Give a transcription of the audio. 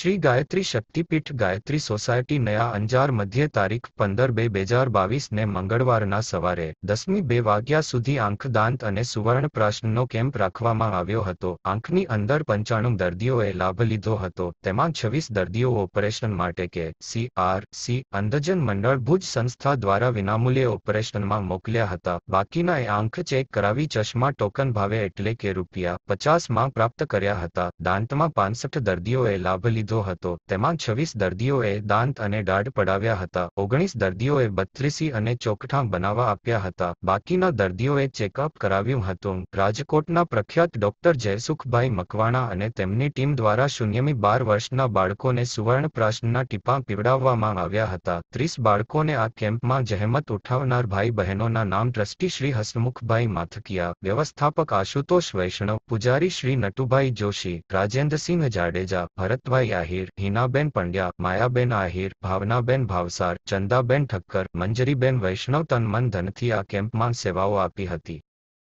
Shri Gayatri Shaktipeeth Gayatri society Naya Anjar મધ્ય તારીખ પંદર બે બે હજાર બાવીસને મંગળવારના સવારે દસમી બે વાગ્યા સુધી આંખદાંત અને સુવર્ણ પ્રાશનનો કેમ્પ રાખવામાં આવ્યો હતો આંખની અંદર પંચાણું દર્દીઓએ લાભ લીધો હતો તેમાં છવ્વીસ દર્દીઓ ઓપરેશન માટે કે સી આર સી અંધજન મંડળ ભુજ સંસ્થા દ્વારા વિનામૂલ્યે ઓપરેશનમાં મોકલ્યા હતા બાકીના એ આંખ ચેક કરાવી ચશ્મા ટોકન ભાવે એટલે કે રૂપિયા પચાસ માં પ્રાપ્ત કર્યા હતા દાંતમાં પાંસઠ દર્દીઓએ લાભ લીધો લીધો હતો તેમાં છવ્વીસ દર્દીઓએ દાંત અને દાઢ પડાવ્યા હતા ઓગણીસ દર્દીઓએ બત્રીસી અને ચોકઠા બનાવવા આપ્યા હતા બાકીના દર્દીઓએ ચેકઅપ કરાવ્યું હતું રાજકોટના પ્રખ્યાત ડોક્ટર જયસુખભાઈ મકવાણા અને તેમની ટીમ દ્વારા શૂન્યમી બાર વર્ષના બાળકોને સુવર્ણપ્રાશના ટીપા પીવડાવવામાં આવ્યા હતા ત્રીસ બાળકોને આ કેમ્પમાં જહેમત ઉઠાવનાર ભાઈ બહેનોના નામ ટ્રસ્ટી શ્રી હસમુખભાઈ માથકિયા વ્યવસ્થાપક આશુતોષ વૈષ્ણવ પૂજારી શ્રી નટુભાઈ જોશી રાજેન્દ્રસિંહ જાડેજા ભરતભાઈ આહિર હિનાબેન પંડ્યા માયાબેન આહિર ભાવનાબેન ભાવસાર ચંદાબેન ઠક્કર મંજરીબેન વૈષ્ણવ તન મન ધનથી આ કેમ્પમાં સેવાઓ આપી હતી